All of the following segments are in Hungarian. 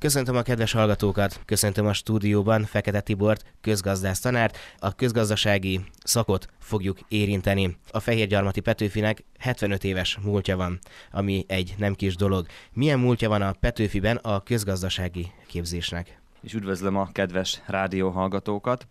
Köszöntöm a kedves hallgatókat, köszöntöm a stúdióban Fekete Tibort, közgazdász tanárt, a közgazdasági szakot fogjuk érinteni. A Fehérgyarmati Petőfinek 75 éves múltja van, ami egy nem kis dolog. Milyen múltja van a Petőfiben a közgazdasági képzésnek? És üdvözlöm a kedves rádióhallgatókat!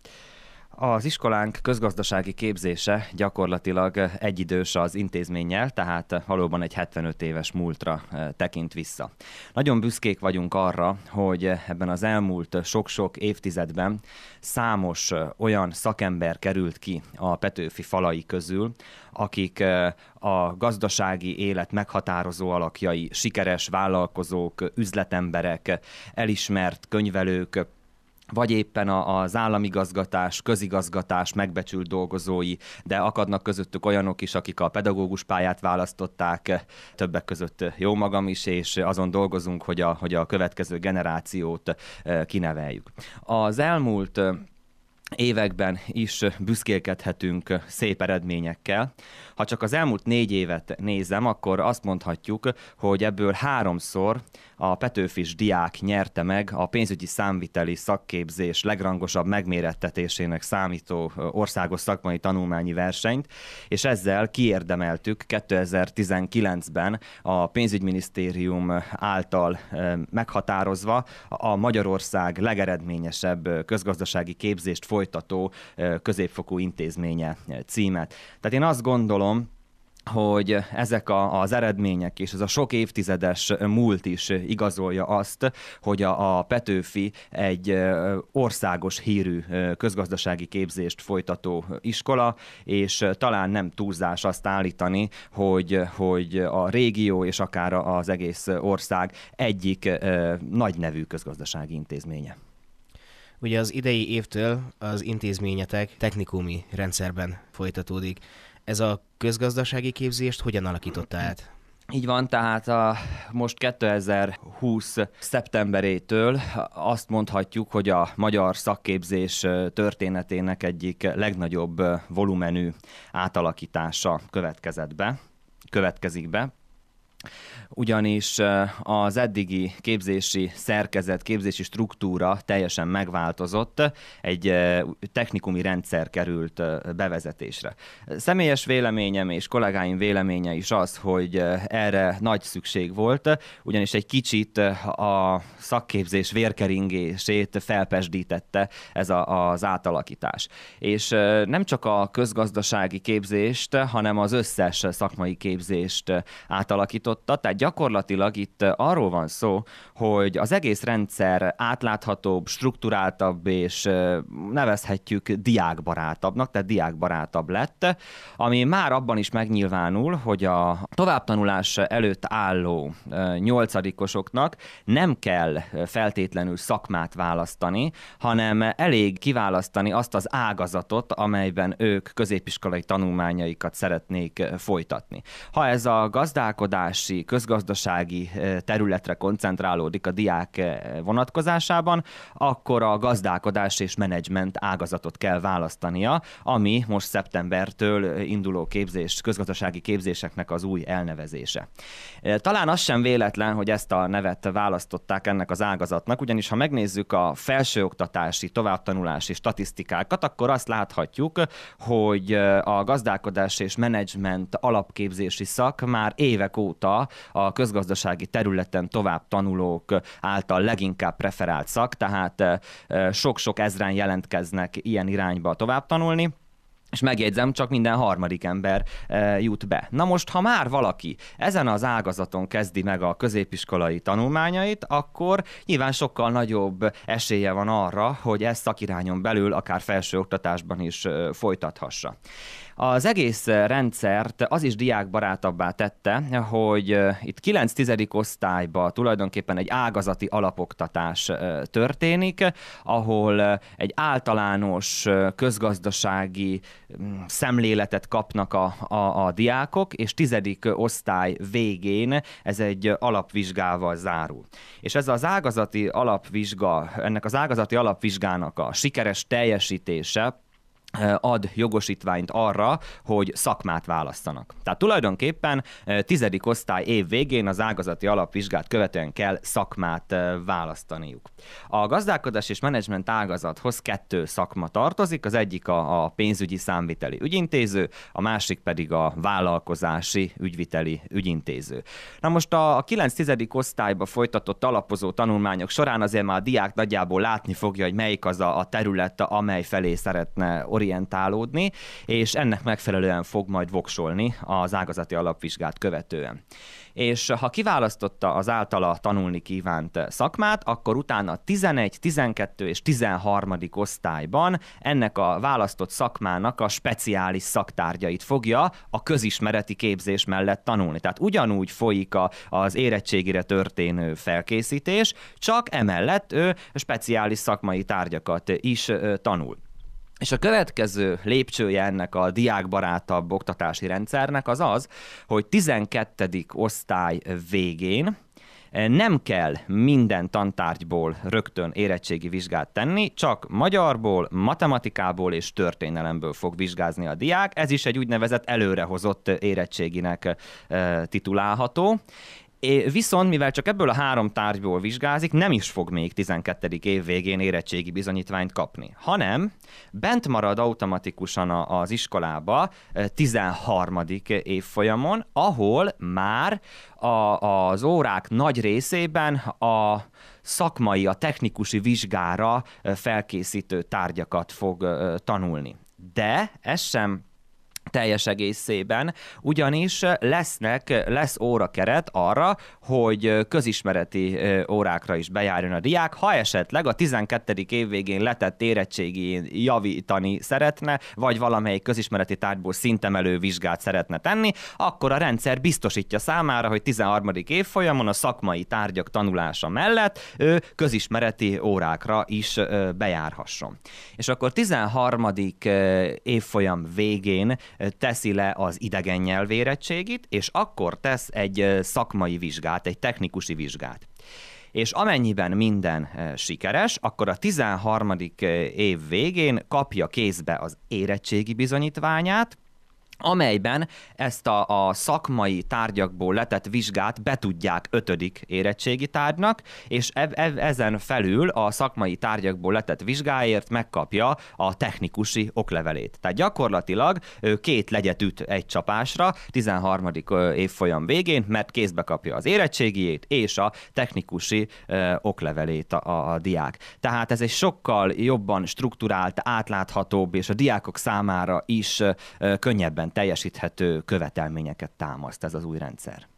Az iskolánk közgazdasági képzése gyakorlatilag egyidős az intézménnyel, tehát valóban egy 75 éves múltra eh, tekint vissza. Nagyon büszkék vagyunk arra, hogy ebben az elmúlt sok-sok évtizedben számos eh, olyan szakember került ki a Petőfi falai közül, akik eh, a gazdasági élet meghatározó alakjai, sikeres vállalkozók, üzletemberek, elismert könyvelők, vagy éppen az államigazgatás, közigazgatás megbecsült dolgozói, de akadnak közöttük olyanok is, akik a pedagógus pályát választották, többek között jó magam is, és azon dolgozunk, hogy a, hogy a következő generációt e, kineveljük. Az elmúlt e, években is büszkélkedhetünk szép eredményekkel. Ha csak az elmúlt négy évet nézem, akkor azt mondhatjuk, hogy ebből háromszor a Petőfis diák nyerte meg a pénzügyi számviteli szakképzés legrangosabb megmérettetésének számító országos szakmai tanulmányi versenyt, és ezzel kiérdemeltük 2019-ben a pénzügyminisztérium által meghatározva a Magyarország legeredményesebb közgazdasági képzést folytató középfokú intézménye címet. Tehát én azt gondolom, hogy ezek a, az eredmények és ez a sok évtizedes múlt is igazolja azt, hogy a, a Petőfi egy országos hírű közgazdasági képzést folytató iskola, és talán nem túlzás azt állítani, hogy, hogy a régió és akár az egész ország egyik nagy nevű közgazdasági intézménye. Ugye az idei évtől az intézményetek technikumi rendszerben folytatódik ez a közgazdasági képzést hogyan alakította át? Így van, tehát a, most 2020. szeptemberétől azt mondhatjuk, hogy a magyar szakképzés történetének egyik legnagyobb volumenű átalakítása következett be, következik be ugyanis az eddigi képzési szerkezet, képzési struktúra teljesen megváltozott, egy technikumi rendszer került bevezetésre. Személyes véleményem és kollégáim véleménye is az, hogy erre nagy szükség volt, ugyanis egy kicsit a szakképzés vérkeringését felpesdítette ez a, az átalakítás. És nem csak a közgazdasági képzést, hanem az összes szakmai képzést átalakított, megváltoztatta, tehát gyakorlatilag itt eh, arról van szó, hogy az egész rendszer átláthatóbb, struktúráltabb és eh, nevezhetjük diákbarátabbnak, tehát diákbarátabb lett, ami már abban is megnyilvánul, hogy a továbbtanulás előtt álló eh, nyolcadikosoknak nem kell feltétlenül szakmát választani, hanem elég kiválasztani azt az ágazatot, amelyben ők középiskolai tanulmányaikat szeretnék folytatni. Ha ez a gazdálkodás oktatási, közgazdasági eh, területre koncentrálódik a diák eh, vonatkozásában, akkor a gazdálkodás és menedzsment ágazatot kell választania, ami most szeptembertől eh, induló képzés, közgazdasági képzéseknek az új elnevezése. Talán az sem véletlen, hogy ezt a nevet választották ennek az ágazatnak, ugyanis ha megnézzük a felsőoktatási, továbbtanulási statisztikákat, akkor azt láthatjuk, hogy a gazdálkodás és menedzsment alapképzési szak már évek óta óta a közgazdasági területen tovább tanulók által leginkább preferált szak, tehát eh, sok-sok ezren jelentkeznek ilyen irányba tovább tanulni és megjegyzem, csak minden harmadik ember e, jut be. Na most, ha már valaki ezen az ágazaton kezdi meg a középiskolai tanulmányait, akkor nyilván sokkal nagyobb esélye van arra, hogy ezt szakirányon belül, akár felsőoktatásban is e, folytathassa. Az egész rendszert az is diákbarátabbá tette, hogy eh, itt 9-10. osztályban tulajdonképpen egy ágazati alapoktatás történik, ahol egy általános közgazdasági szemléletet kapnak a, a, a diákok, és tizedik osztály végén ez egy alapvizsgával zárul. És ez az ágazati alapvizsga, ennek az ágazati alapvizsgának a sikeres teljesítése ad jogosítványt arra, hogy szakmát választanak. Tehát tulajdonképpen tizedik osztály év végén az ágazati alapvizsgát követően kell szakmát választaniuk. A gazdálkodás és menedzsment ágazathoz kettő szakma tartozik, az egyik a, pénzügyi számviteli ügyintéző, a másik pedig a vállalkozási ügyviteli ügyintéző. Na most a, kilenc 9-10. osztályba folytatott alapozó tanulmányok során azért már a diák nagyjából látni fogja, hogy melyik az a terület, amely felé szeretne orientálódni, és ennek megfelelően fog majd voksolni az ágazati alapvizsgát követően. És ha kiválasztotta az általa tanulni kívánt szakmát, akkor utána 11, 12 és 13. osztályban ennek a választott szakmának a speciális szaktárgyait fogja a közismereti képzés mellett tanulni. Tehát ugyanúgy folyik a, az érettségire történő felkészítés, csak emellett ő speciális szakmai tárgyakat is tanul. És a következő lépcsője ennek a diákbarátabb oktatási rendszernek az az, hogy 12. osztály végén eh, nem kell minden tantárgyból rögtön érettségi vizsgát tenni, csak magyarból, matematikából és történelemből fog vizsgázni a diák. Ez is egy úgynevezett előrehozott érettséginek eh, titulálható. Viszont, mivel csak ebből a három tárgyból vizsgázik, nem is fog még 12. év végén érettségi bizonyítványt kapni, hanem bent marad automatikusan az iskolába 13. E, évfolyamon, ahol már a, az órák nagy részében a szakmai, a technikusi vizsgára e, felkészítő tárgyakat fog e, tanulni. De ez sem teljes egészében, ugyanis eh, lesznek, eh, lesz órakeret arra, hogy eh, közismereti órákra is bejárjon a diák, ha esetleg a 12. év végén letett érettségén javítani szeretne, vagy valamelyik közismereti tárgyból szintemelő vizsgát szeretne tenni, akkor a rendszer biztosítja számára, hogy 13. évfolyamon a szakmai tárgyak tanulása mellett ő közismereti órákra is bejárhasson. És akkor 13. évfolyam végén teszi le az idegen nyelvérettségit, és akkor tesz egy szakmai vizsgát, egy technikusi vizsgát és amennyiben minden sikeres, akkor a 13. év végén kapja kézbe az érettségi bizonyítványát, amelyben ezt a, a szakmai tárgyakból letett vizsgát betudják ötödik érettségi tárgynak, és e, e, ezen felül a szakmai tárgyakból letett vizsgáért megkapja a technikusi oklevelét. Tehát gyakorlatilag két legyet üt egy csapásra 13. évfolyam végén, mert kézbe kapja az érettségiét és a technikusi oklevelét a, a diák. Tehát ez egy sokkal jobban strukturált, átláthatóbb és a diákok számára is könnyebben teljesíthető követelményeket támaszt ez az új rendszer.